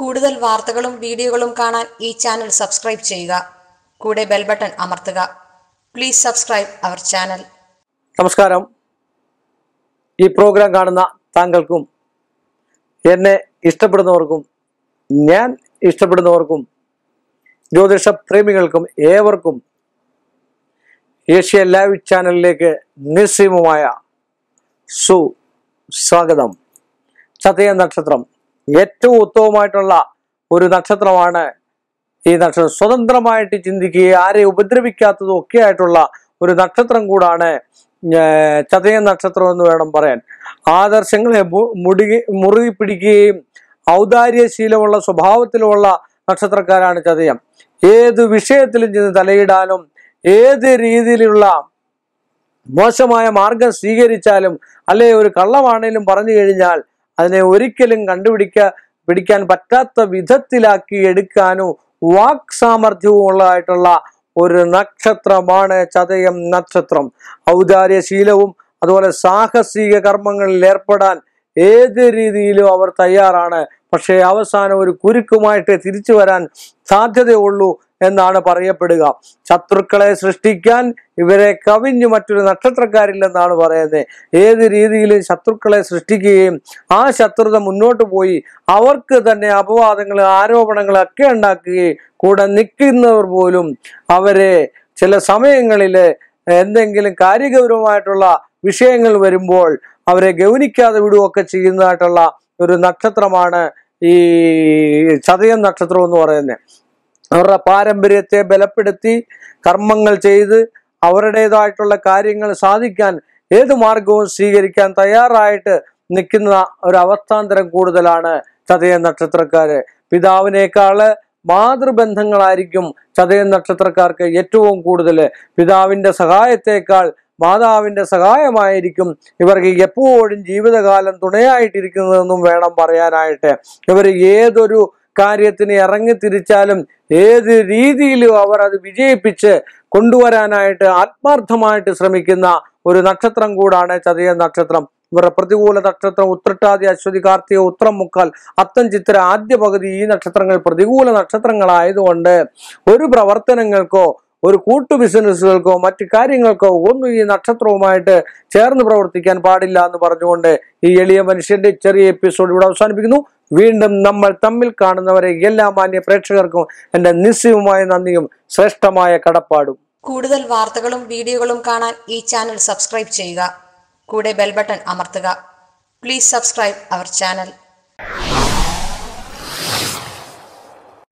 കൂടുതൽ വാർത്തകളും വീഡിയോകളും കാണാൻ ഈ ചാനൽ സബ്സ്ക്രൈബ് ചെയ്യുക കൂടെ ബെൽ ബട്ടൺ അമർത്തുക പ്ലീസ് സബ്സ്ക്രൈബ് അവർ ചാനൽ നമസ്കാരം ഈ പ്രോഗ്രാം കാണുന്ന താങ്കൾക്കും എന്നെ ഇഷ്ടപ്പെടുന്നവർക്കും ഞാൻ ഇഷ്ടപ്പെടുന്നവർക്കും ജ്യോതിഷ പ്രേമികൾക്കും ഏവർക്കും ഏഷ്യ ലൈവ് ചാനലിലേക്ക് നിസ്സീമമായ സു സ്വാഗതം ചതയ നക്ഷത്രം ഏറ്റവും ഉത്തമമായിട്ടുള്ള ഒരു നക്ഷത്രമാണ് ഈ നക്ഷത്രം സ്വതന്ത്രമായിട്ട് ചിന്തിക്കുകയും ആരെ ഉപദ്രവിക്കാത്തതും ഒക്കെ ആയിട്ടുള്ള ഒരു നക്ഷത്രം കൂടാണ് ചതയ നക്ഷത്രം എന്ന് വേണം പറയാൻ ആദർശങ്ങളെ മുടി മുറുകി പിടിക്കുകയും ഔദാര്യശീലമുള്ള സ്വഭാവത്തിലുമുള്ള നക്ഷത്രക്കാരാണ് ചതയം ഏത് വിഷയത്തിലും ചെന്ന് തലയിടാനും ഏത് രീതിയിലുള്ള മോശമായ മാർഗം സ്വീകരിച്ചാലും അല്ലെ ഒരു കള്ളമാണേലും പറഞ്ഞു കഴിഞ്ഞാൽ അതിനെ ഒരിക്കലും കണ്ടുപിടിക്ക പിടിക്കാൻ പറ്റാത്ത വിധത്തിലാക്കി എടുക്കാനോ വാക് സാമർഥ്യവും ഉള്ളതായിട്ടുള്ള ഒരു നക്ഷത്രമാണ് ചതയം നക്ഷത്രം ഔദാര്യശീലവും അതുപോലെ സാഹസിക കർമ്മങ്ങളിൽ ഏർപ്പെടാൻ ഏത് രീതിയിലും അവർ തയ്യാറാണ് പക്ഷേ അവസാനം ഒരു കുരുക്കുമായിട്ട് തിരിച്ചു വരാൻ സാധ്യതയുള്ളൂ എന്നാണ് പറയപ്പെടുക ശത്രുക്കളെ സൃഷ്ടിക്കാൻ ഇവരെ കവിഞ്ഞു മറ്റൊരു നക്ഷത്രക്കാരില്ലെന്നാണ് പറയുന്നത് ഏത് രീതിയിലും ശത്രുക്കളെ സൃഷ്ടിക്കുകയും ആ ശത്രുത മുന്നോട്ട് പോയി അവർക്ക് തന്നെ അപവാദങ്ങൾ ആരോപണങ്ങളൊക്കെ ഉണ്ടാക്കുകയും കൂടെ നിൽക്കുന്നവർ പോലും അവരെ ചില സമയങ്ങളിൽ എന്തെങ്കിലും കാര്യഗൗരവമായിട്ടുള്ള വിഷയങ്ങൾ വരുമ്പോൾ അവരെ ഗൗനിക്കാതെ വിടുകയൊക്കെ ചെയ്യുന്നതായിട്ടുള്ള ഒരു നക്ഷത്രമാണ് ഈ ചതയം നക്ഷത്രം എന്ന് പറയുന്നത് അവരുടെ പാരമ്പര്യത്തെ ബലപ്പെടുത്തി കർമ്മങ്ങൾ ചെയ്ത് അവരുടേതായിട്ടുള്ള കാര്യങ്ങൾ സാധിക്കാൻ ഏത് മാർഗവും സ്വീകരിക്കാൻ തയ്യാറായിട്ട് നിൽക്കുന്ന ഒരു അവസ്ഥാന്തരം കൂടുതലാണ് ചതയ നക്ഷത്രക്കാര് പിതാവിനേക്കാള് മാതൃബന്ധങ്ങളായിരിക്കും ചതയ നക്ഷത്രക്കാർക്ക് ഏറ്റവും കൂടുതൽ പിതാവിന്റെ സഹായത്തേക്കാൾ മാതാവിന്റെ സഹായമായിരിക്കും ഇവർക്ക് എപ്പോഴും ജീവിതകാലം തുണയായിട്ടിരിക്കുന്നതെന്നും വേണം പറയാനായിട്ട് ഇവർ ഏതൊരു കാര്യത്തിന് ഇറങ്ങി തിരിച്ചാലും ഏത് രീതിയിലും അവർ അത് വിജയിപ്പിച്ച് കൊണ്ടുവരാനായിട്ട് ആത്മാർത്ഥമായിട്ട് ശ്രമിക്കുന്ന ഒരു നക്ഷത്രം കൂടാണ് ചതയ നക്ഷത്രം ഇവരുടെ പ്രതികൂല നക്ഷത്രം ഉത്രട്ടാതി അശ്വതി കാർത്തിക ഉത്രം മുക്കാൽ അത്തം ചിത്ര ആദ്യ പകുതി ഈ നക്ഷത്രങ്ങൾ പ്രതികൂല നക്ഷത്രങ്ങളായതുകൊണ്ട് ഒരു പ്രവർത്തനങ്ങൾക്കോ ഒരു കൂട്ടു ബിസിനസ്സുകൾക്കോ മറ്റു കാര്യങ്ങൾക്കോ ഒന്നും ഈ നക്ഷത്രവുമായിട്ട് ചേർന്ന് പ്രവർത്തിക്കാൻ പാടില്ല എന്ന് പറഞ്ഞുകൊണ്ട് ഈ എളിയ മനുഷ്യന്റെ ചെറിയ എപ്പിസോഡ് ഇവിടെ അവസാനിപ്പിക്കുന്നു വീണ്ടും നമ്മൾ തമ്മിൽ കാണുന്നവരെ എല്ലാ മാന്യ പ്രേക്ഷകർക്കും എൻ്റെ നിസ്സീവമായ നന്ദിയും ശ്രേഷ്ഠമായ കടപ്പാടും കൂടുതൽ വാർത്തകളും വീഡിയോകളും കാണാൻ ഈ ചാനൽ സബ്സ്ക്രൈബ് ചെയ്യുക കൂടെ ബെൽബട്ടൺ അമർത്തുക പ്ലീസ് സബ്സ്ക്രൈബ് അവർ ചാനൽ